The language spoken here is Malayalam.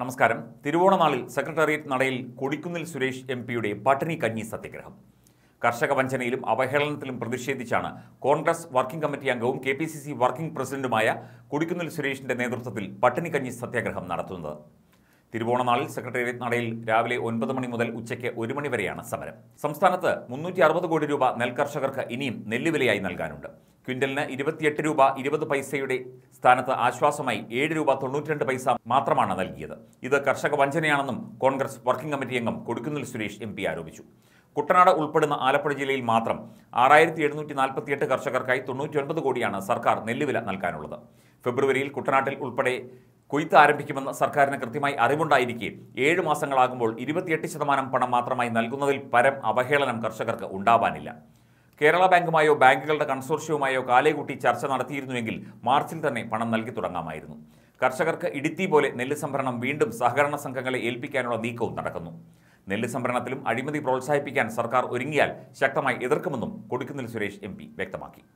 നമസ്കാരം തിരുവോണനാളിൽ സെക്രട്ടേറിയറ്റ് നടയിൽ കൊടിക്കുന്നിൽ സുരേഷ് എം പിയുടെ പട്ടിണി കഞ്ഞി സത്യഗ്രഹം കർഷക വഞ്ചനയിലും അവഹേളനത്തിലും പ്രതിഷേധിച്ചാണ് കോൺഗ്രസ് വർക്കിംഗ് കമ്മിറ്റി അംഗവും കെ വർക്കിംഗ് പ്രസിഡന്റുമായ കൊടിക്കുന്നിൽ സുരേഷിന്റെ നേതൃത്വത്തിൽ പട്ടിണി കഞ്ഞി സത്യാഗ്രഹം നടത്തുന്നത് തിരുവോണനാളിൽ സെക്രട്ടേറിയറ്റ് നടയിൽ രാവിലെ ഒൻപത് മണി മുതൽ ഉച്ചയ്ക്ക് ഒരു മണി വരെയാണ് സമരം സംസ്ഥാനത്ത് മുന്നൂറ്റി കോടി രൂപ നെൽകർഷകർക്ക് ഇനിയും നെല്ലുവിലയായി നൽകാനുണ്ട് ക്വിൻ്റലിന് ഇരുപത്തിയെട്ട് രൂപ ഇരുപത് പൈസയുടെ സ്ഥാനത്ത് ആശ്വാസമായി ഏഴ് രൂപ തൊണ്ണൂറ്റിരണ്ട് പൈസ മാത്രമാണ് നൽകിയത് ഇത് കർഷക വഞ്ചനയാണെന്നും കോൺഗ്രസ് വർക്കിംഗ് കമ്മിറ്റി അംഗം കൊടുക്കുന്നിൽ സുരേഷ് എം ആരോപിച്ചു കുട്ടനാട് ഉൾപ്പെടുന്ന ആലപ്പുഴ ജില്ലയിൽ മാത്രം ആറായിരത്തി എഴുന്നൂറ്റി നാൽപ്പത്തിയെട്ട് കർഷകർക്കായി തൊണ്ണൂറ്റി കോടിയാണ് സർക്കാർ നെല്ലുവില നൽകാനുള്ളത് ഫെബ്രുവരിയിൽ കുട്ടനാട്ടിൽ ഉൾപ്പെടെ കൊയ്ത്ത് ആരംഭിക്കുമെന്ന് സർക്കാരിന് കൃത്യമായി അറിവുണ്ടായിരിക്കെ ഏഴ് മാസങ്ങളാകുമ്പോൾ ഇരുപത്തിയെട്ട് ശതമാനം പണം മാത്രമായി നൽകുന്നതിൽ പരം അവഹേളനം കർഷകർക്ക് ഉണ്ടാവാനില്ല കേരള ബാങ്കുമായോ ബാങ്കുകളുടെ കൺസോർഷ്യവുമായോ കാലേകൂട്ടി ചർച്ച നടത്തിയിരുന്നുവെങ്കിൽ മാർച്ചിൽ തന്നെ പണം നൽകി തുടങ്ങാമായിരുന്നു കർഷകർക്ക് ഇടുത്തി പോലെ നെല്ല് സംഭരണം വീണ്ടും സഹകരണ സംഘങ്ങളെ ഏൽപ്പിക്കാനുള്ള നീക്കവും നടക്കുന്നു നെല്ല് സംഭരണത്തിലും അഴിമതി പ്രോത്സാഹിപ്പിക്കാൻ സർക്കാർ ഒരുങ്ങിയാൽ ശക്തമായി എതിർക്കുമെന്നും കൊടിക്കുന്നിൽ സുരേഷ് എം വ്യക്തമാക്കി